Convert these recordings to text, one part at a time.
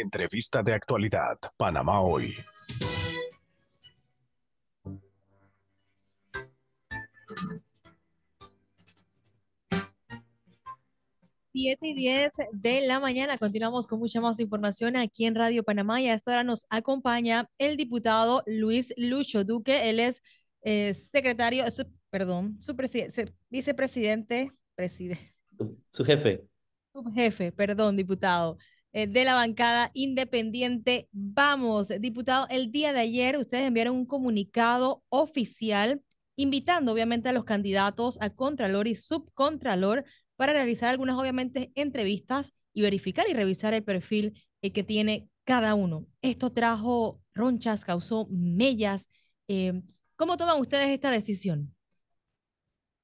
Entrevista de actualidad, Panamá hoy. Siete y diez de la mañana. Continuamos con mucha más información aquí en Radio Panamá y a esta hora nos acompaña el diputado Luis Lucho Duque. Él es eh, secretario, perdón, su vicepresidente, preside. Su jefe. Su jefe, perdón, diputado. Eh, de la bancada independiente. Vamos, diputado, el día de ayer ustedes enviaron un comunicado oficial invitando obviamente a los candidatos a Contralor y Subcontralor para realizar algunas obviamente entrevistas y verificar y revisar el perfil eh, que tiene cada uno. Esto trajo ronchas, causó mellas. Eh, ¿Cómo toman ustedes esta decisión?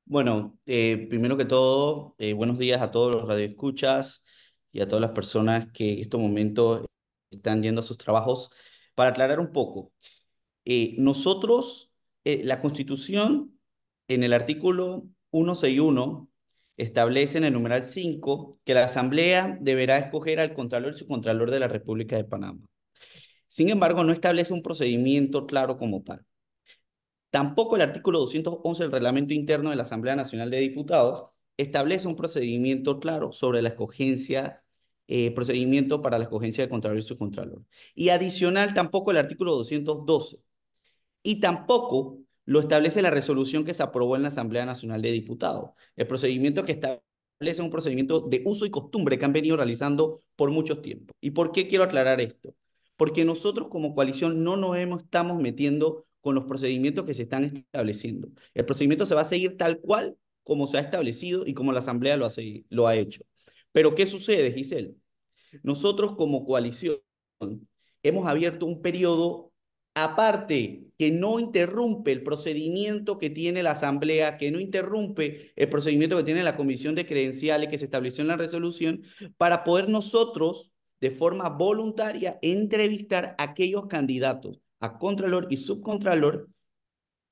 Bueno, primero que todo, buenos días a todos los radioescuchas y a todas las personas que en estos momentos están yendo a sus trabajos. Para aclarar un poco, eh, nosotros, eh, la Constitución, en el artículo 161, establece en el numeral 5 que la Asamblea deberá escoger al Contralor y Subcontralor de la República de Panamá. Sin embargo, no establece un procedimiento claro como tal. Tampoco el artículo 211 del Reglamento Interno de la Asamblea Nacional de Diputados establece un procedimiento claro sobre la escogencia eh, procedimiento para la escogencia de Contralor y Subcontralor. Y adicional, tampoco el artículo 212. Y tampoco lo establece la resolución que se aprobó en la Asamblea Nacional de Diputados. El procedimiento que establece un procedimiento de uso y costumbre que han venido realizando por muchos tiempo ¿Y por qué quiero aclarar esto? Porque nosotros como coalición no nos estamos metiendo con los procedimientos que se están estableciendo. El procedimiento se va a seguir tal cual como se ha establecido y como la Asamblea lo lo ha hecho. Pero ¿qué sucede, Giselle? Nosotros como coalición hemos abierto un periodo aparte que no interrumpe el procedimiento que tiene la Asamblea, que no interrumpe el procedimiento que tiene la Comisión de Credenciales que se estableció en la resolución, para poder nosotros, de forma voluntaria, entrevistar a aquellos candidatos a Contralor y Subcontralor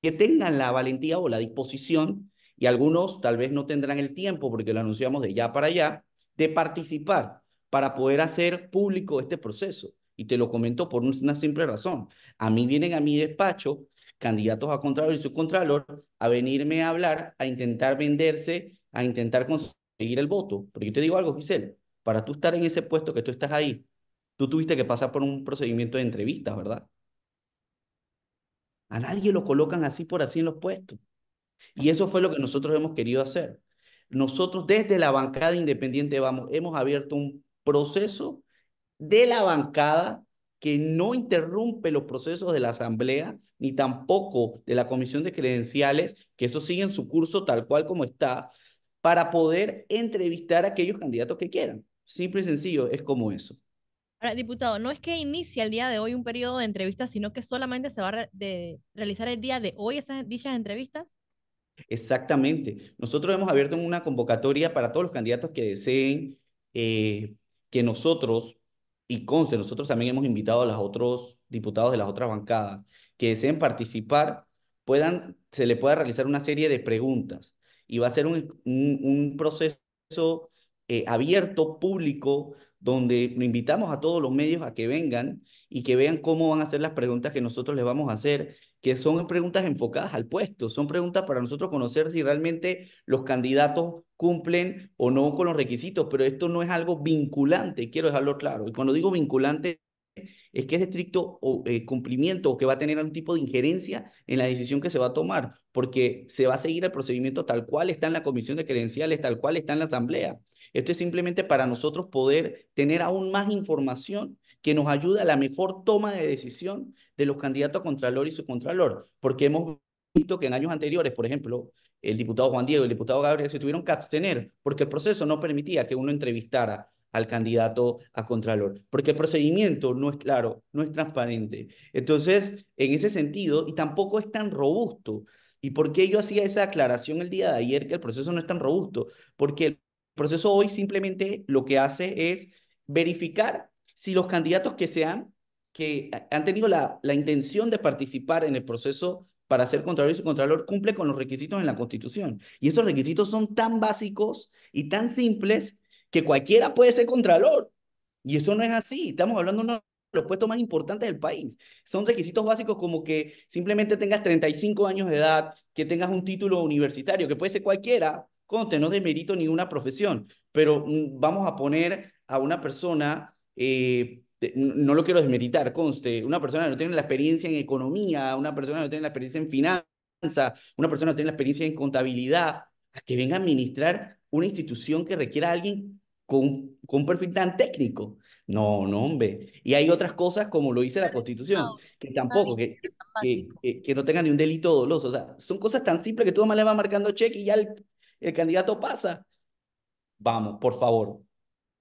que tengan la valentía o la disposición, y algunos tal vez no tendrán el tiempo porque lo anunciamos de ya para allá, de participar para poder hacer público este proceso. Y te lo comento por una simple razón. A mí vienen a mi despacho candidatos a Contralor y subcontralor a venirme a hablar, a intentar venderse, a intentar conseguir el voto. Pero yo te digo algo, Giselle, para tú estar en ese puesto que tú estás ahí, tú tuviste que pasar por un procedimiento de entrevistas, ¿verdad? A nadie lo colocan así por así en los puestos. Y eso fue lo que nosotros hemos querido hacer nosotros desde la bancada independiente vamos, hemos abierto un proceso de la bancada que no interrumpe los procesos de la Asamblea ni tampoco de la Comisión de Credenciales, que eso sigue en su curso tal cual como está, para poder entrevistar a aquellos candidatos que quieran. Simple y sencillo, es como eso. Ahora, diputado, no es que inicie el día de hoy un periodo de entrevistas, sino que solamente se va a de realizar el día de hoy esas dichas entrevistas. Exactamente. Nosotros hemos abierto una convocatoria para todos los candidatos que deseen eh, que nosotros, y CONCE, nosotros también hemos invitado a los otros diputados de las otras bancadas que deseen participar, puedan, se le pueda realizar una serie de preguntas. Y va a ser un proceso eh, abierto, público, donde invitamos a todos los medios a que vengan y que vean cómo van a ser las preguntas que nosotros les vamos a hacer, que son preguntas enfocadas al puesto, son preguntas para nosotros conocer si realmente los candidatos cumplen o no con los requisitos, pero esto no es algo vinculante, quiero dejarlo claro. Y cuando digo vinculante es que es estricto eh, cumplimiento o que va a tener algún tipo de injerencia en la decisión que se va a tomar, porque se va a seguir el procedimiento tal cual está en la comisión de credenciales, tal cual está en la asamblea. Esto es simplemente para nosotros poder tener aún más información que nos ayude a la mejor toma de decisión de los candidatos a Contralor y su Contralor, porque hemos visto que en años anteriores, por ejemplo, el diputado Juan Diego y el diputado Gabriel se tuvieron que abstener porque el proceso no permitía que uno entrevistara al candidato a Contralor, porque el procedimiento no es claro, no es transparente. Entonces, en ese sentido, y tampoco es tan robusto. ¿Y por qué yo hacía esa aclaración el día de ayer que el proceso no es tan robusto? Porque el el proceso hoy simplemente lo que hace es verificar si los candidatos que sean, que han tenido la, la intención de participar en el proceso para ser contralor y contralor cumple con los requisitos en la Constitución. Y esos requisitos son tan básicos y tan simples que cualquiera puede ser contralor. Y eso no es así. Estamos hablando de uno de los puestos más importantes del país. Son requisitos básicos como que simplemente tengas 35 años de edad, que tengas un título universitario, que puede ser cualquiera, Conte, no ni ninguna profesión, pero mm, vamos a poner a una persona, eh, no lo quiero desmeritar, conste, una persona que no tiene la experiencia en economía, una persona que no tiene la experiencia en finanzas, una persona que no tiene la experiencia en contabilidad, que venga a administrar una institución que requiera a alguien con, con, un perfil tan técnico. No, no, hombre. Y hay otras cosas, como lo dice la Constitución, que tampoco, que, que, no tenga ni un delito doloso. O sea, son cosas tan simples que tú además le vas marcando cheque y ya el el candidato pasa. Vamos, por favor,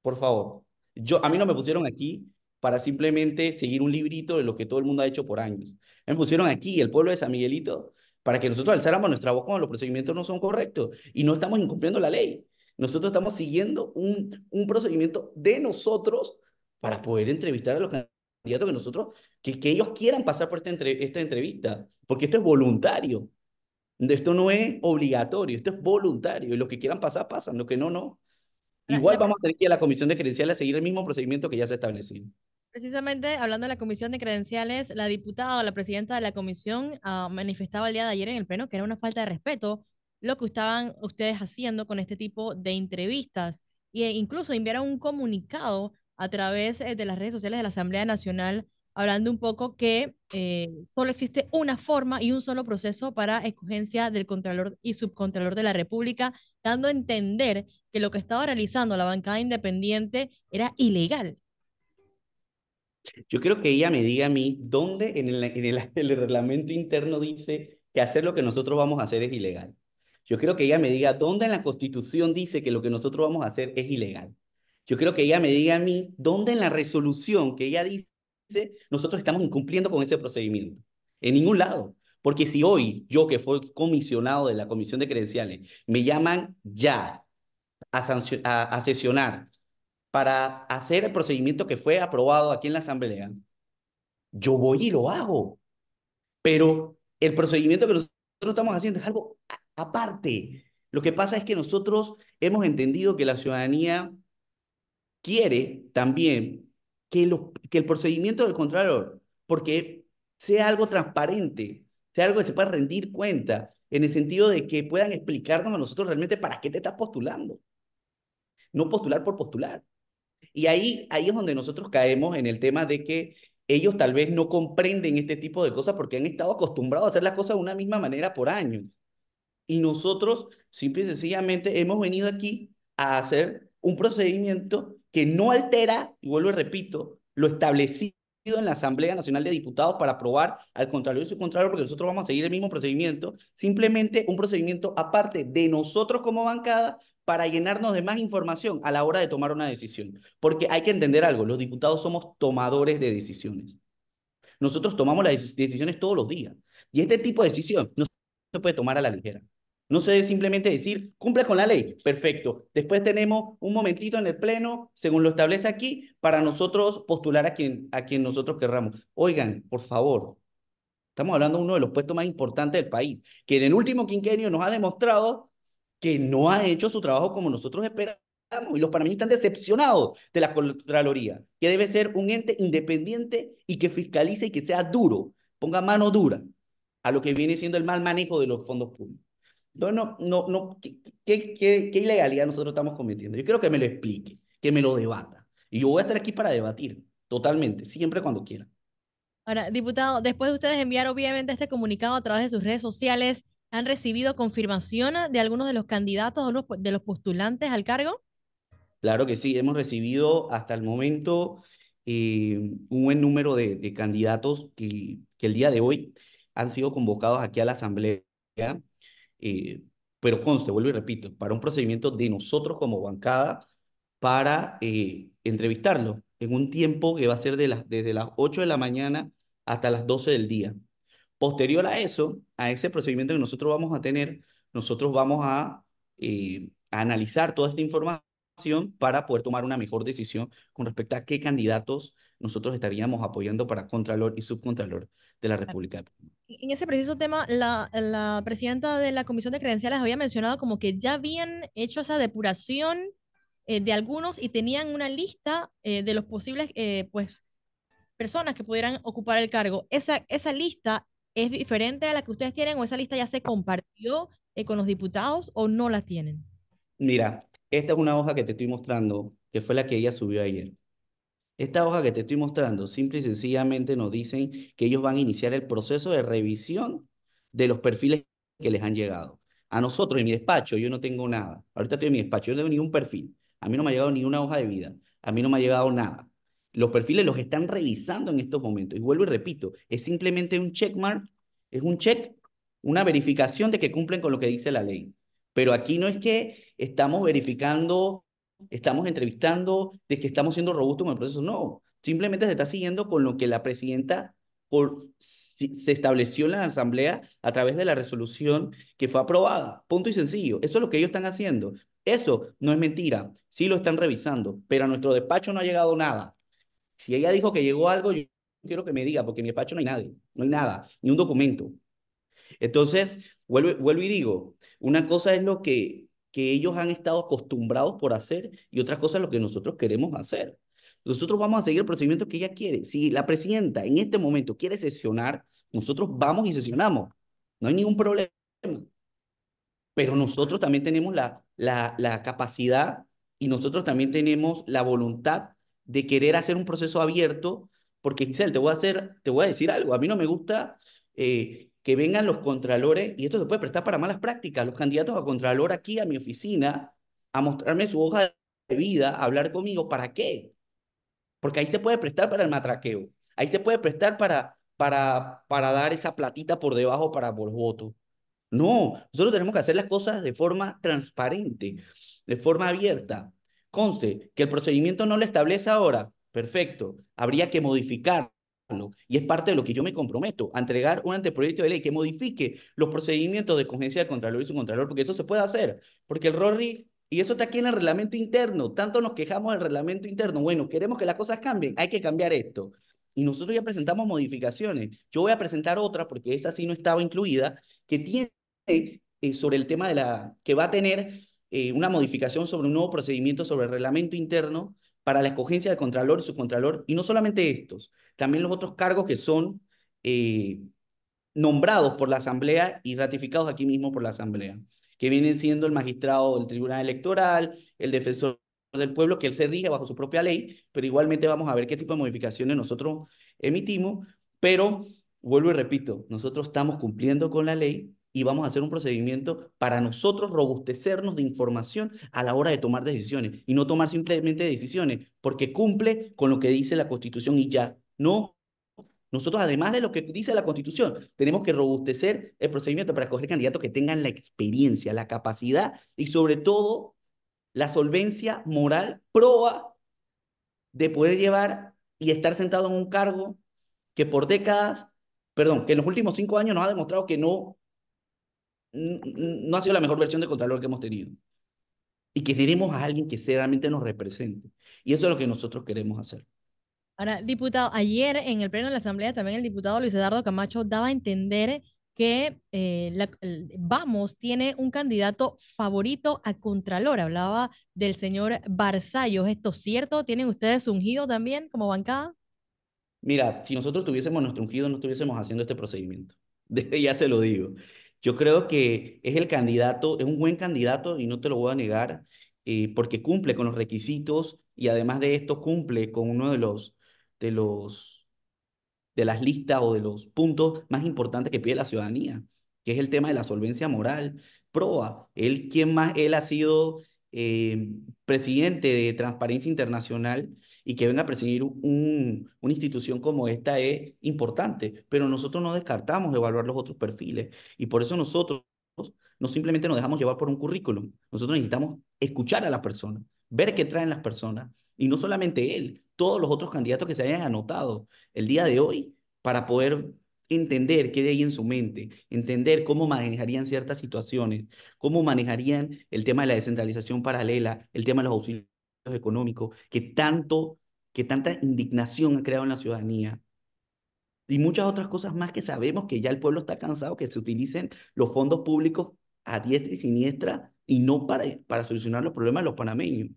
por favor. Yo, a mí no me pusieron aquí para simplemente seguir un librito de lo que todo el mundo ha hecho por años. Me pusieron aquí, el pueblo de San Miguelito, para que nosotros alzáramos nuestra voz cuando los procedimientos no son correctos y no estamos incumpliendo la ley. Nosotros estamos siguiendo un, un procedimiento de nosotros para poder entrevistar a los candidatos que nosotros, que, ellos quieran pasar por esta entrevista, porque esto es voluntario. Esto no es obligatorio, esto es voluntario. Y los que quieran pasar, pasan, los que no, no. Igual vamos a tener que a la comisión de credenciales a seguir el mismo procedimiento que ya se ha establecido. Precisamente hablando de la comisión de credenciales, la diputada o la presidenta de la comisión ah, manifestaba el día de ayer en el pleno que era una falta de respeto lo que estaban ustedes haciendo con este tipo de entrevistas e incluso enviaron un comunicado a través eh, de las redes sociales de la Asamblea Nacional hablando un poco que eh, solo existe una forma y un solo proceso para escogencia del Contralor y Subcontralor de la República, dando a entender que lo que estaba realizando la bancada independiente era ilegal. Yo creo que ella me diga a mí dónde en el, en el reglamento interno dice que hacer lo que nosotros vamos a hacer es ilegal. Yo creo que ella me diga dónde en la Constitución dice que lo que nosotros vamos a hacer es ilegal. Yo creo que ella me diga a mí dónde en la resolución que ella dice nosotros estamos incumpliendo con ese procedimiento. En ningún lado. Porque si hoy yo que fui comisionado de la Comisión de Credenciales, me llaman ya a, a, a sesionar para hacer el procedimiento que fue aprobado aquí en la Asamblea, yo voy y lo hago. Pero el procedimiento que nosotros estamos haciendo es algo aparte. Lo que pasa es que nosotros hemos entendido que la ciudadanía quiere también que, el procedimiento del contralor, porque sea algo transparente, sea algo que se pueda rendir cuenta, en el sentido de que puedan explicarnos a nosotros realmente para qué te estás postulando. No postular por postular. Y ahí, ahí es donde nosotros caemos en el tema de que ellos tal vez no comprenden este tipo de cosas porque han estado acostumbrados a hacer las cosas de una misma manera por años. Y nosotros, simple y sencillamente, hemos venido aquí a hacer un procedimiento que no altera, y vuelvo y repito, lo establecido en la Asamblea Nacional de Diputados para aprobar al contrario y su contrario, porque nosotros vamos a seguir el mismo procedimiento, simplemente un procedimiento aparte de nosotros como bancada para llenarnos de más información a la hora de tomar una decisión. Porque hay que entender algo, los diputados somos tomadores de decisiones. Nosotros tomamos las decisiones todos los días. Y este tipo de decisión no se puede tomar a la ligera. No se debe simplemente decir, cumple con la ley. Perfecto. Después tenemos un momentito en el Pleno, según lo establece aquí, para nosotros postular a quien, a quien nosotros querramos. Oigan, por favor, estamos hablando de uno de los puestos más importantes del país, que en el último quinquenio nos ha demostrado que no ha hecho su trabajo como nosotros esperamos. Y los panameños están decepcionados de la Contraloría, que debe ser un ente independiente y que fiscalice y que sea duro, ponga mano dura a lo que viene siendo el mal manejo de los fondos públicos no, no, no, ¿qué, ilegalidad nosotros estamos cometiendo? Yo quiero que me lo explique, que me lo debata. Y yo voy a estar aquí para debatir, totalmente, siempre cuando quiera. Ahora, diputado, después de ustedes enviar obviamente este comunicado a través de sus redes sociales, ¿han recibido confirmación de algunos de los candidatos o de los postulantes al cargo? Claro que sí, hemos recibido hasta el momento eh, un buen número de, candidatos que, que, el día de hoy han sido convocados aquí a la Asamblea eh, pero conste, vuelvo y repito, para un procedimiento de nosotros como bancada para eh, entrevistarlo en un tiempo que va a ser de las, desde las 8 de la mañana hasta las 12 del día. Posterior a eso, a ese procedimiento que nosotros vamos a tener, nosotros vamos eh, a, analizar toda esta información para poder tomar una mejor decisión con respecto a qué candidatos nosotros estaríamos apoyando para Contralor y Subcontralor de la República de en ese preciso tema, la, presidenta de la Comisión de Credenciales había mencionado como que ya habían hecho esa depuración eh, de algunos y tenían una lista eh, de los posibles, eh, pues, personas que pudieran ocupar el cargo. ¿Esa, ¿Esa lista es diferente a la que ustedes tienen o esa lista ya se compartió con los diputados o no la tienen? Mira, esta es una hoja que te estoy mostrando, que fue la que ella subió ayer. Esta hoja que te estoy mostrando, simple y sencillamente nos dicen que ellos van a iniciar el proceso de revisión de los perfiles que les han llegado. A nosotros, en mi despacho, yo no tengo nada. Ahorita estoy en mi despacho, yo no tengo ni un perfil. A mí no me ha llegado ni una hoja de vida. A mí no me ha llegado nada. Los perfiles los están revisando en estos momentos. Y vuelvo y repito, es simplemente un checkmark, es un check, una verificación de que cumplen con lo que dice la ley. Pero aquí no es que estamos verificando estamos entrevistando, de que estamos siendo robustos con el proceso. No, simplemente se está siguiendo con lo que la presidenta se estableció en la asamblea a través de la resolución que fue aprobada. Punto y sencillo. Eso es lo que ellos están haciendo. Eso no es mentira. Sí lo están revisando, pero a nuestro despacho no ha llegado nada. Si ella dijo que llegó algo, yo quiero que me diga, porque en mi despacho no hay nadie, no hay nada, ni un documento. Entonces, vuelvo y digo, una cosa es lo que que ellos han estado acostumbrados por hacer y otras cosas lo que nosotros queremos hacer. Nosotros vamos a seguir el procedimiento que ella quiere. Si la presidenta en este momento quiere sesionar, nosotros vamos y sesionamos. No hay ningún problema. Pero nosotros también tenemos la, la, la capacidad y nosotros también tenemos la voluntad de querer hacer un proceso abierto, porque Excel te voy a, hacer, te voy a decir algo. A mí no me gusta eh, que vengan los contralores, y esto se puede prestar para malas prácticas, los candidatos a contralor aquí a mi oficina, a mostrarme su hoja de vida, a hablar conmigo, ¿para qué? Porque ahí se puede prestar para el matraqueo, ahí se puede prestar para, para, para dar esa platita por debajo para por voto. No, nosotros tenemos que hacer las cosas de forma transparente, de forma abierta. Conste que el procedimiento no lo establece ahora, perfecto, habría que modificar y es parte de lo que yo me comprometo, a entregar un anteproyecto de ley que modifique los procedimientos de congencia del Contralor y su Contralor, porque eso se puede hacer, porque el Rory y eso está aquí en el reglamento interno, tanto nos quejamos del reglamento interno, bueno, queremos que las cosas cambien, hay que cambiar esto. Y nosotros ya presentamos modificaciones. Yo voy a presentar otra, porque esta sí no estaba incluida, que tiene eh, sobre el tema de la, que va a tener eh, una modificación sobre un nuevo procedimiento sobre el reglamento interno para la escogencia del Contralor y su Contralor, y no solamente estos, también los otros cargos que son eh, nombrados por la Asamblea y ratificados aquí mismo por la Asamblea, que vienen siendo el magistrado del Tribunal Electoral, el defensor del pueblo, que él se rige bajo su propia ley, pero igualmente vamos a ver qué tipo de modificaciones nosotros emitimos, pero vuelvo y repito, nosotros estamos cumpliendo con la ley y vamos a hacer un procedimiento para nosotros robustecernos de información a la hora de tomar decisiones y no tomar simplemente decisiones porque cumple con lo que dice la Constitución y ya. No, nosotros además de lo que dice la Constitución, tenemos que robustecer el procedimiento para escoger candidatos que tengan la experiencia, la capacidad y sobre todo la solvencia moral proa de poder llevar y estar sentado en un cargo que por décadas, perdón, que en los últimos cinco años nos ha demostrado que no no ha sido la mejor versión de Contralor que hemos tenido. Y que diremos a alguien que realmente nos represente. Y eso es lo que nosotros queremos hacer. Ahora, diputado, ayer en el Pleno de la Asamblea también el diputado Luis Eduardo Camacho daba a entender que eh, Vamos tiene un candidato favorito a Contralor. Hablaba del señor Barzallos. ¿Esto es cierto? ¿Tienen ustedes ungido también como bancada? Mira, si nosotros tuviésemos nuestro ungido, no estuviésemos haciendo este procedimiento. ya se lo digo. Yo creo que es el candidato, es un buen candidato y no te lo voy a negar, eh, porque cumple con los requisitos y además de esto cumple con uno de los, de los, de las listas o de los puntos más importantes que pide la ciudadanía, que es el tema de la solvencia moral. proba él, quien más él ha sido eh, presidente de Transparencia Internacional y que venga a presidir una institución como esta es importante, pero nosotros no descartamos evaluar los otros perfiles y por eso nosotros no simplemente nos dejamos llevar por un currículum, nosotros necesitamos escuchar a las personas ver qué traen las personas y no solamente él, todos los otros candidatos que se hayan anotado el día de hoy para poder entender qué hay en su mente, entender cómo manejarían ciertas situaciones, cómo manejarían el tema de la descentralización paralela, el tema de los auxilios económicos que tanto, que tanta indignación ha creado en la ciudadanía y muchas otras cosas más que sabemos que ya el pueblo está cansado que se utilicen los fondos públicos a diestra y siniestra y no para, para solucionar los problemas de los panameños.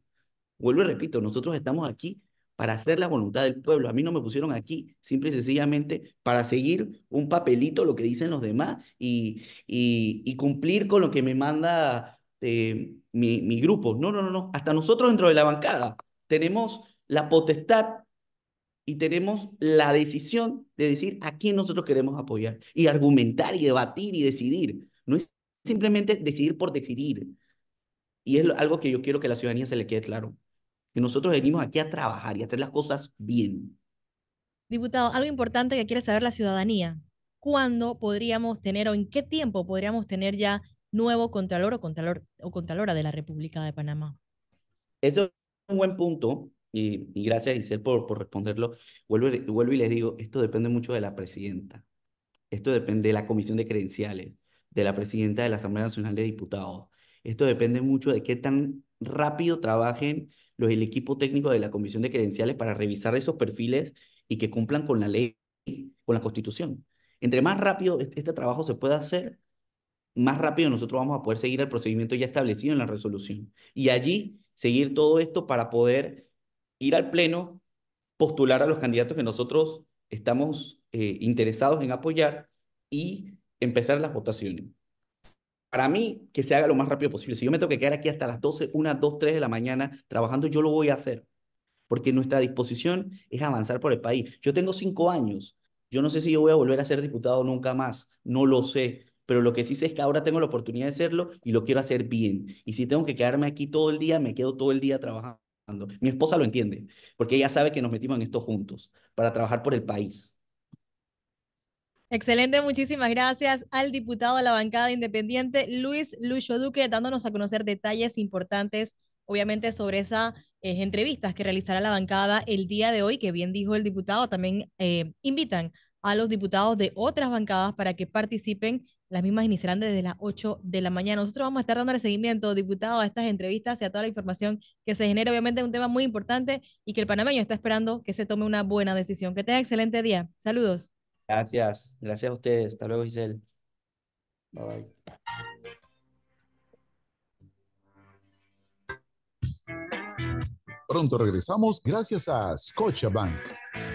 Vuelvo y repito, nosotros estamos aquí para hacer la voluntad del pueblo. A mí no me pusieron aquí simple y sencillamente para seguir un papelito, lo que dicen los demás y, y cumplir con lo que me manda este, mi, mi grupo. No, no, no, no. Hasta nosotros dentro de la bancada tenemos la potestad y tenemos la decisión de decir a quién nosotros queremos apoyar y argumentar y debatir y decidir. No es simplemente decidir por decidir. Y es algo que yo quiero que la ciudadanía se le quede claro. Que nosotros venimos aquí a trabajar y a hacer las cosas bien. Diputado, algo importante que quiere saber la ciudadanía. ¿Cuándo podríamos tener o en qué tiempo podríamos tener ya nuevo Contralor o, o Contralora de la República de Panamá. Eso es un buen punto y, y gracias Isel por, por responderlo. Vuelvo, vuelvo y les digo, esto depende mucho de la presidenta. Esto depende de la Comisión de Credenciales, de la presidenta de la Asamblea Nacional de Diputados. Esto depende mucho de qué tan rápido trabajen los, el equipo técnico de la Comisión de Credenciales para revisar esos perfiles y que cumplan con la ley, con la Constitución. Entre más rápido este, este trabajo se pueda hacer, más rápido nosotros vamos a poder seguir el procedimiento ya establecido en la resolución. Y allí seguir todo esto para poder ir al Pleno, postular a los candidatos que nosotros estamos eh, interesados en apoyar y empezar las votaciones. Para mí, que se haga lo más rápido posible. Si yo me tengo que quedar aquí hasta las 12, 1, 2, 3 de la mañana trabajando, yo lo voy a hacer. Porque nuestra disposición es avanzar por el país. Yo tengo cinco años. Yo no sé si yo voy a volver a ser diputado nunca más. No lo sé pero lo que sí sé es que ahora tengo la oportunidad de hacerlo y lo quiero hacer bien. Y si tengo que quedarme aquí todo el día, me quedo todo el día trabajando. Mi esposa lo entiende, porque ella sabe que nos metimos en esto juntos, para trabajar por el país. Excelente, muchísimas gracias al diputado de la bancada independiente, Luis Lucho Duque, dándonos a conocer detalles importantes, obviamente, sobre esas eh, entrevistas que realizará la bancada el día de hoy, que bien dijo el diputado, también eh, invitan a los diputados de otras bancadas para que participen las mismas iniciarán desde las 8 de la mañana. Nosotros vamos a estar dándole seguimiento, diputado, a estas entrevistas y a toda la información que se genera. Obviamente es un tema muy importante y que el panameño está esperando que se tome una buena decisión. Que tenga excelente día. Saludos. Gracias. Gracias a ustedes. Hasta luego, Giselle. Bye bye. Pronto regresamos gracias a Bank